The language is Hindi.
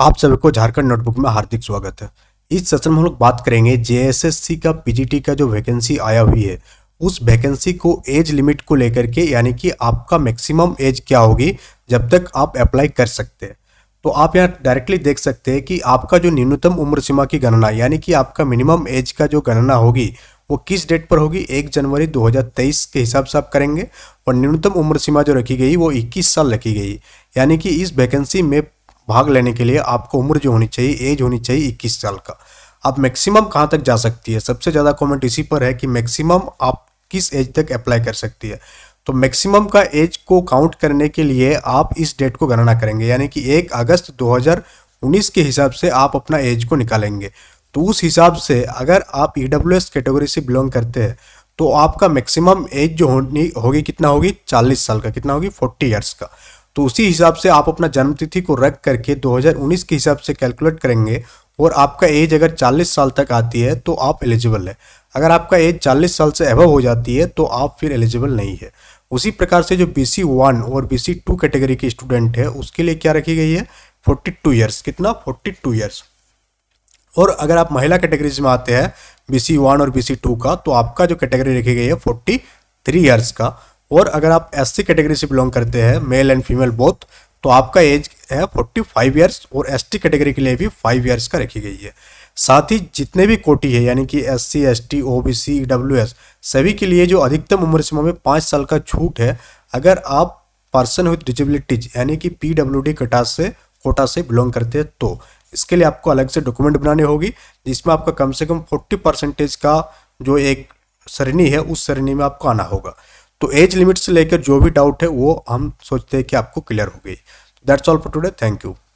आप सभी को झारखंड नोटबुक में हार्दिक स्वागत है इस सत्र में हम लोग बात करेंगे जेएसएससी का पीजीटी का जो वैकेंसी आया हुई है उस वैकेंसी को एज लिमिट को लेकर के यानी कि आपका मैक्सिमम एज क्या होगी जब तक आप अप्लाई कर सकते हैं तो आप यहाँ डायरेक्टली देख सकते हैं कि आपका जो न्यूनतम उम्र सीमा की गणना यानी कि आपका मिनिमम एज का जो गणना होगी वो किस डेट पर होगी एक जनवरी 2023 के हिसाब से आप करेंगे और न्यूनतम उम्र सीमा जो रखी गई वो 21 साल रखी गई यानी कि इस वैकेंसी में भाग लेने के लिए आपको उम्र जो होनी चाहिए एज होनी चाहिए इक्कीस साल का आप मैक्सिमम कहाँ तक जा सकती है सबसे ज़्यादा कॉमेंट इसी पर है कि मैक्सिमम आप किस एज तक अप्लाई कर सकती है तो मैक्सिमम का एज को काउंट करने के लिए आप इस डेट को गणना करेंगे यानी कि एक अगस्त 2019 के हिसाब से आप अपना एज को निकालेंगे तो उस हिसाब से अगर आप ई e कैटेगरी से बिलोंग करते हैं तो आपका मैक्सिमम एज जो होनी होगी कितना होगी 40 साल का कितना होगी 40 इयर्स का तो उसी हिसाब से आप अपना जन्मतिथि को रख करके 2019 के हिसाब से कैलकुलेट करेंगे और आपका एज अगर 40 साल तक आती है तो आप एलिजिबल है अगर आपका एज 40 साल से एबव हो जाती है तो आप फिर एलिजिबल नहीं है उसी प्रकार से जो बी सी वन और बी सी टू कैटेगरी के स्टूडेंट है उसके लिए क्या रखी गई है फोर्टी टू ईयर्स कितना फोर्टी टू ईयर्स और अगर आप महिला कैटेगरीज में आते हैं बी सी वन और बी सी टू का तो आपका जो कैटेगरी रखी गई है फोर्टी थ्री ईयर्स का और अगर आप एस कैटेगरी से बिलोंग करते हैं मेल एंड फीमेल बोथ तो आपका एज है फोर्टी फाइव ईयर्स और एस कैटेगरी के लिए भी फाइव ईयर्स का रखी गई है साथ ही जितने भी कोटी है यानी कि S C S T O B C W S सभी के लिए जो अधिकतम उम्र सीमा में पाँच साल का छूट है अगर आप पर्सन विथ डिजेबिलिटीज यानी कि पी डब्ल्यू डी कटा से कोटा से बिलोंग करते हैं तो इसके लिए आपको अलग से डॉक्यूमेंट बनाने होगी जिसमें आपका कम से कम फोर्टी परसेंटेज का जो एक श्रेणी है उस श्रेणी में आपको आना होगा तो एज लिमिट से लेकर जो भी डाउट है वो हम सोचते हैं कि आपको क्लियर हो गई that's all for today thank you